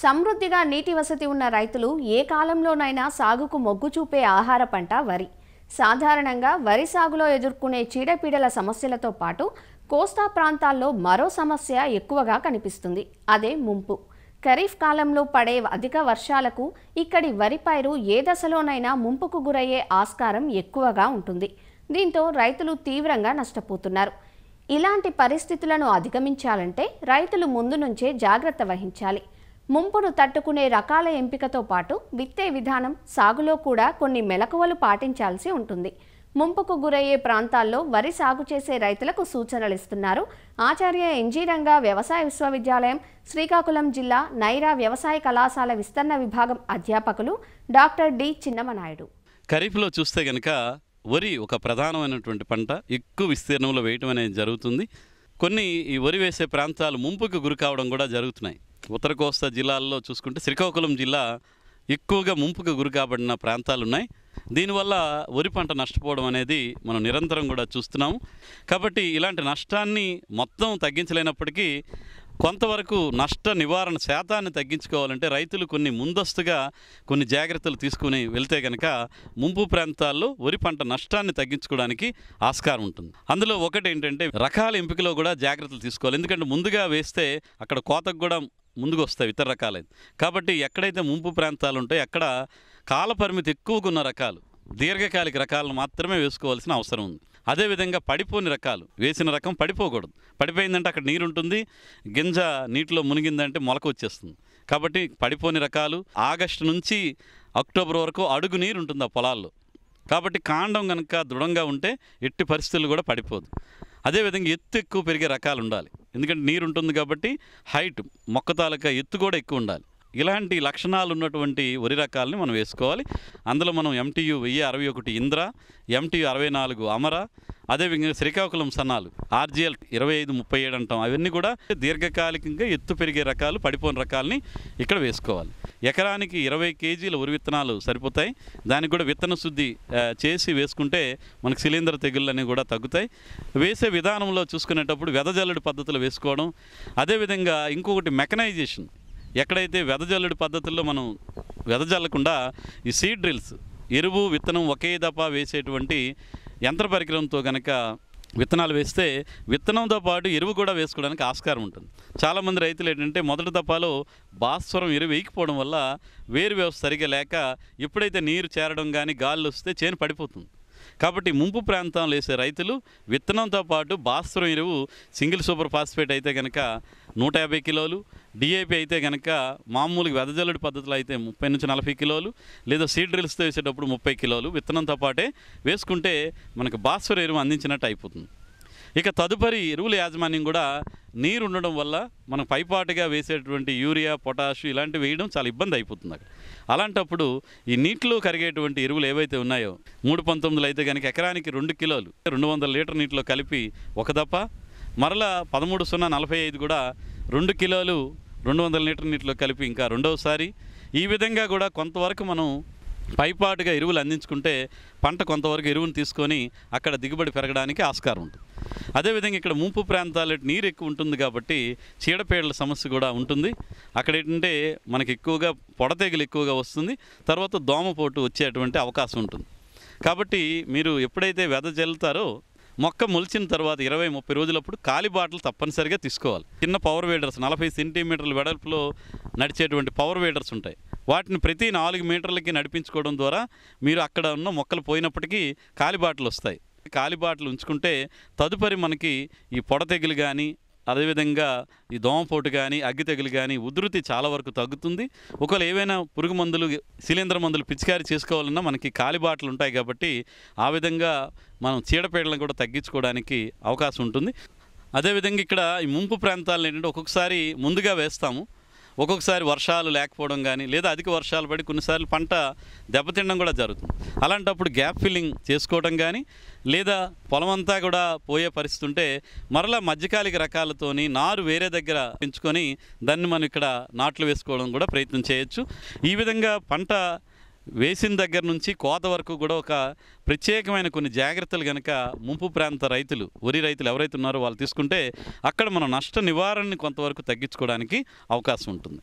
సమృద్ధిగా నీటి వసతి ఉన్న రైతులు ఏ కాలంలోనైనా సాగుకు మొగ్గు చూపే ఆహార పంట వరి సాధారణంగా వరి సాగులో ఎదుర్కొనే చీడపీడల సమస్యలతో పాటు కోస్తా ప్రాంతాల్లో మరో సమస్య ఎక్కువగా కనిపిస్తుంది అదే ముంపు ఖరీఫ్ కాలంలో పడే అధిక వర్షాలకు ఇక్కడి వరి పైరు ఏ దశలోనైనా ముంపుకు గురయ్యే ఆస్కారం ఎక్కువగా ఉంటుంది దీంతో రైతులు తీవ్రంగా నష్టపోతున్నారు ఇలాంటి పరిస్థితులను అధిగమించాలంటే రైతులు ముందు నుంచే జాగ్రత్త వహించాలి ముంపును తట్టుకునే రకాల ఎంపికతో పాటు విత్తే విధానం సాగులో కూడా కొన్ని మెలకువలు పాటించాల్సి ఉంటుంది ముంపుకు గురయ్యే ప్రాంతాల్లో వరి సాగు చేసే రైతులకు సూచనలు ఇస్తున్నారు ఆచార్య ఎంజీరంగా వ్యవసాయ విశ్వవిద్యాలయం శ్రీకాకుళం జిల్లా నైరా వ్యవసాయ కళాశాల విస్తరణ విభాగం అధ్యాపకులు డాక్టర్ డి చిన్నమనాయుడు ఖరీఫ్లో చూస్తే కనుక వరి ఒక ప్రధానమైనటువంటి పంట ఎక్కువ విస్తీర్ణంలో వేయటం అనేది జరుగుతుంది కొన్ని ఈ వరి వేసే ప్రాంతాలు ముంపుకు గురి కావడం కూడా జరుగుతున్నాయి ఉత్తర కోస్తా జిల్లాల్లో చూసుకుంటే శ్రీకాకుళం జిల్లా ఎక్కువగా ముంపుకు గురి కాబడిన ప్రాంతాలు ఉన్నాయి దీనివల్ల వరి పంట నష్టపోవడం అనేది మనం నిరంతరం కూడా చూస్తున్నాము కాబట్టి ఇలాంటి నష్టాన్ని మొత్తం తగ్గించలేనప్పటికీ కొంతవరకు నష్ట నివారణ శాతాన్ని తగ్గించుకోవాలంటే రైతులు కొన్ని ముందస్తుగా కొన్ని జాగ్రత్తలు తీసుకుని వెళ్తే కనుక ముంపు ప్రాంతాల్లో వరి పంట నష్టాన్ని తగ్గించుకోవడానికి ఆస్కారం ఉంటుంది అందులో ఒకటి ఏంటంటే రకాల ఎంపికలో కూడా జాగ్రత్తలు తీసుకోవాలి ఎందుకంటే ముందుగా వేస్తే అక్కడ కోతకు కూడా ముందుకు వస్తాయి ఇతర రకాలైన కాబట్టి ఎక్కడైతే ముంపు ప్రాంతాలు ఉంటాయి అక్కడ కాలపరిమితి ఎక్కువగా ఉన్న రకాలు దీర్ఘకాలిక రకాలను మాత్రమే వేసుకోవాల్సిన అవసరం ఉంది అదేవిధంగా పడిపోని రకాలు వేసిన రకం పడిపోకూడదు పడిపోయిందంటే అక్కడ నీరు ఉంటుంది గింజ నీటిలో మునిగిందంటే మొలక వచ్చేస్తుంది కాబట్టి పడిపోని రకాలు ఆగస్టు నుంచి అక్టోబర్ వరకు అడుగు నీరు ఉంటుంది ఆ పొలాల్లో కాబట్టి కాండం కనుక దృఢంగా ఉంటే ఎట్టి పరిస్థితులు కూడా పడిపోదు అదేవిధంగా ఎత్తు ఎక్కువ పెరిగే రకాలు ఉండాలి ఎందుకంటే నీరు ఉంటుంది కాబట్టి హైట్ మొక్క తాలూకా ఎత్తు కూడా ఎక్కువ ఉండాలి ఇలాంటి లక్షణాలు ఉన్నటువంటి వరి రకాలని మనం వేసుకోవాలి అందులో మనం ఎంటీయు వెయ్యి అరవై ఒకటి ఇంద్ర ఎంటీయు అరవై నాలుగు అమర అదేవిధంగా శ్రీకాకుళం సన్నాలు ఆర్జీఎల్ ఇరవై ఐదు ముప్పై ఏడు అంటాం అవన్నీ కూడా దీర్ఘకాలికంగా ఎత్తు పెరిగే రకాలు పడిపోని రకాలని ఇక్కడ వేసుకోవాలి ఎకరానికి ఇరవై కేజీల వరి విత్తనాలు సరిపోతాయి దానికి కూడా విత్తన శుద్ధి చేసి వేసుకుంటే మనకు శిలీంద్ర తెగుళ్ళని కూడా తగ్గుతాయి వేసే విధానంలో చూసుకునేటప్పుడు వెదజల్లడి పద్ధతులు వేసుకోవడం అదేవిధంగా ఇంకొకటి మెకనైజేషన్ ఎక్కడైతే వెదజల్లుడు పద్ధతుల్లో మనం వెదజల్లకుండా ఈ సీడ్ డ్రిల్స్ ఎరువు విత్తనం ఒకే దఫా వేసేటువంటి యంత్ర పరికరంతో కనుక విత్తనాలు వేస్తే విత్తనంతో పాటు ఎరువు కూడా వేసుకోవడానికి ఆస్కారం ఉంటుంది చాలామంది రైతులు ఏంటంటే మొదటి దప్పాలో భాస్వరం ఎరువు వేయకపోవడం వల్ల వేరు వ్యవస్థ సరిగా లేక ఎప్పుడైతే నీరు చేరడం కానీ గాలి వస్తే చేను పడిపోతుంది కాబట్టి ముంపు ప్రాంతంలో వేసే రైతులు విత్తనంతో పాటు భాస్వరం ఎరువు సింగిల్ సూపర్ ఫాస్ఫేట్ అయితే కనుక నూట యాభై కిలోలు డిఏపి అయితే కనుక మామూలుగా వెదజల్లుడి పద్ధతిలో అయితే ముప్పై నుంచి నలభై కిలోలు లేదా సీడ్ డ్రిల్స్తో వేసేటప్పుడు ముప్పై కిలోలు విత్తనంతో పాటే వేసుకుంటే మనకు భాస్వర ఎరువు అందించినట్టు అయిపోతుంది ఇక తదుపరి ఎరువుల యాజమాన్యం కూడా నీరు ఉండడం వల్ల మనం పైపాటుగా వేసేటువంటి యూరియా పొటాష్ ఇలాంటివి వేయడం చాలా ఇబ్బంది అయిపోతుంది అక్కడ అలాంటప్పుడు ఈ నీటిలో కరిగేటువంటి ఎరువులు ఏవైతే ఉన్నాయో మూడు పంతొమ్మిదిలో అయితే కనుక ఎకరానికి రెండు కిలోలు రెండు వందల లీటర్ నీటిలో కలిపి ఒక దప్ప మరలా పదమూడు సున్నా నలభై ఐదు కూడా రెండు కిలోలు రెండు వందల లీటర్ నీటిలో కలిపి ఇంకా రెండవసారి ఈ విధంగా కూడా కొంతవరకు మనం పైపాటుగా ఎరువులు అందించుకుంటే పంట కొంతవరకు ఎరువును తీసుకొని అక్కడ దిగుబడి పెరగడానికి ఆస్కారం ఉంటుంది అదేవిధంగా ఇక్కడ ముంపు ప్రాంతాలు నీరు ఎక్కువ ఉంటుంది కాబట్టి చీడపేడల సమస్య కూడా ఉంటుంది అక్కడ ఏంటంటే మనకి ఎక్కువగా పొడతెగులు ఎక్కువగా వస్తుంది తర్వాత దోమపోటు వచ్చేటువంటి అవకాశం ఉంటుంది కాబట్టి మీరు ఎప్పుడైతే వెద జల్లుతారో మొక్క మొలిచిన తర్వాత ఇరవై ముప్పై రోజులప్పుడు కాలి బాటలు తప్పనిసరిగా తీసుకోవాలి చిన్న పవర్ వేడర్స్ నలభై సెంటీమీటర్ల వెడల్పులో నడిచేటువంటి పవర్ వేడర్స్ ఉంటాయి వాటిని ప్రతి నాలుగు మీటర్లకి నడిపించుకోవడం ద్వారా మీరు అక్కడ ఉన్న మొక్కలు పోయినప్పటికీ కాలిబాటలు వస్తాయి కాలిబాట్లు ఉంచుకుంటే తదుపరి మనకి ఈ పొడ తెగులు కానీ అదేవిధంగా ఈ దోమపోటు కానీ అగ్గి తెగులు కానీ ఉధృతి చాలా వరకు తగ్గుతుంది ఒకవేళ ఏవైనా పురుగు మందులు శిలీంద్ర మందులు పిచికారి చేసుకోవాలన్నా మనకి కాలిబాట్లు ఉంటాయి కాబట్టి ఆ విధంగా మనం చీడపీడలను కూడా తగ్గించుకోవడానికి అవకాశం ఉంటుంది అదేవిధంగా ఇక్కడ ఈ ముంపు ప్రాంతాలను ఏంటంటే ఒక్కొక్కసారి ముందుగా వేస్తాము ఒక్కొక్కసారి వర్షాలు లేకపోవడం కానీ లేదా అధిక వర్షాలు పడి కొన్నిసార్లు పంట దెబ్బతినడం కూడా జరుగుతుంది అలాంటప్పుడు గ్యాప్ ఫిల్లింగ్ చేసుకోవడం కానీ లేదా పొలమంతా కూడా పోయే పరిస్థితి ఉంటే మరలా మధ్యకాలిక రకాలతోని నారు వేరే దగ్గర పెంచుకొని దాన్ని మనం ఇక్కడ నాట్లు వేసుకోవడం కూడా ప్రయత్నం చేయొచ్చు ఈ విధంగా పంట వేసిన దగ్గర నుంచి కోత వరకు కూడా ఒక ప్రత్యేకమైన కొన్ని జాగ్రత్తలు కనుక ముంపు ప్రాంత రైతులు వరి రైతులు ఎవరైతే ఉన్నారో వాళ్ళు తీసుకుంటే అక్కడ మన నష్ట నివారణని కొంతవరకు తగ్గించుకోవడానికి అవకాశం ఉంటుంది